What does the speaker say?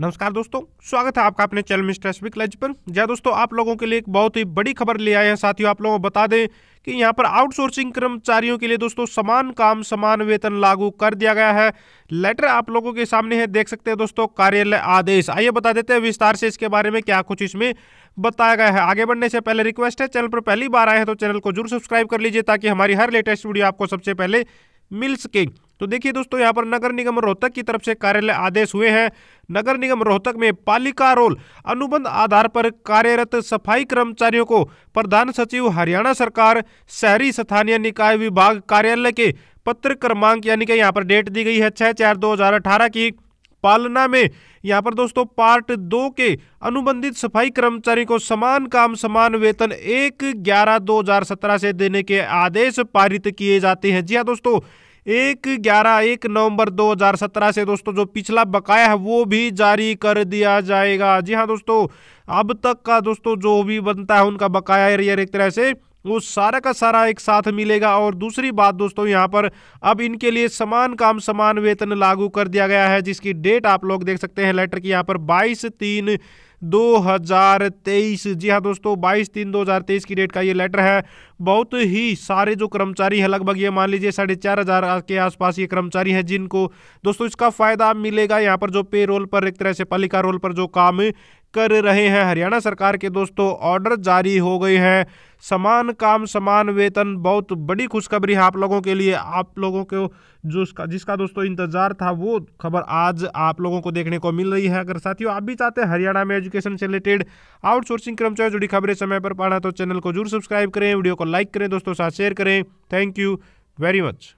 नमस्कार दोस्तों स्वागत है आपका अपने चैनल मिस्टर एसबिक लज पर जय हाँ दोस्तों आप लोगों के लिए एक बहुत ही बड़ी खबर ले आए हैं साथियों आप लोगों को बता दें कि यहां पर आउटसोर्सिंग कर्मचारियों के लिए दोस्तों समान काम समान वेतन लागू कर दिया गया है लेटर आप लोगों के सामने है देख सकते हैं दोस्तों कार्यालय आदेश आइए बता देते हैं विस्तार से इसके बारे में क्या कुछ इसमें बताया गया है आगे बढ़ने से पहले रिक्वेस्ट है चैनल पर पहली बार आए हैं तो चैनल को जरूर सब्सक्राइब कर लीजिए ताकि हमारी हर लेटेस्ट वीडियो आपको सबसे पहले मिल सके तो देखिए दोस्तों यहाँ पर नगर निगम रोहतक की तरफ से कार्यालय आदेश हुए हैं नगर निगम रोहतक में पालिका रोल अनुबंध आधार पर कार्यरत सफाई कर्मचारियों को प्रधान सचिव हरियाणा सरकार शहरी स्थानीय निकाय विभाग कार्यालय के पत्र क्रमांक यानी कि यहाँ पर डेट दी गई है छः चार दो हज़ार अठारह की पालना में यहाँ पर दोस्तों पार्ट दो के अनुबंधित सफाई कर्मचारी को समान काम समान वेतन एक ग्यारह दो हजार सत्रह से देने के आदेश पारित किए जाते हैं जी हाँ दोस्तों एक ग्यारह एक नवंबर 2017 से दोस्तों जो पिछला बकाया है वो भी जारी कर दिया जाएगा जी हाँ दोस्तों अब तक का दोस्तों जो भी बनता है उनका बकाया एरियर एक तरह से वो सारा का सारा एक साथ मिलेगा और दूसरी बात दोस्तों यहाँ पर अब इनके लिए समान काम समान वेतन लागू कर दिया गया है जिसकी डेट आप लोग देख सकते हैं लेटर की यहाँ पर बाईस तीन 2023 जी हाँ दोस्तों 22 तीन 2023 की डेट का ये लेटर है बहुत ही सारे जो कर्मचारी हैं लगभग ये मान लीजिए साढ़े चार हज़ार के आसपास ये कर्मचारी हैं जिनको दोस्तों इसका फ़ायदा मिलेगा यहाँ पर जो पे रोल पर एक तरह से पालिका रोल पर जो काम कर रहे हैं हरियाणा सरकार के दोस्तों ऑर्डर जारी हो गए हैं समान काम समान वेतन बहुत बड़ी खुशखबरी है आप लोगों के लिए आप लोगों को जो उसका जिसका दोस्तों इंतजार था वो खबर आज आप लोगों को देखने को मिल रही है अगर साथियों आप भी चाहते हैं हरियाणा में एजुकेशन से रिलेटेड आउटसोर्सिंग कर्मचारी जुड़ी खबरें समय पर पाना तो चैनल को जरूर सब्सक्राइब करें वीडियो को लाइक करें दोस्तों साथ शेयर करें थैंक यू वेरी मच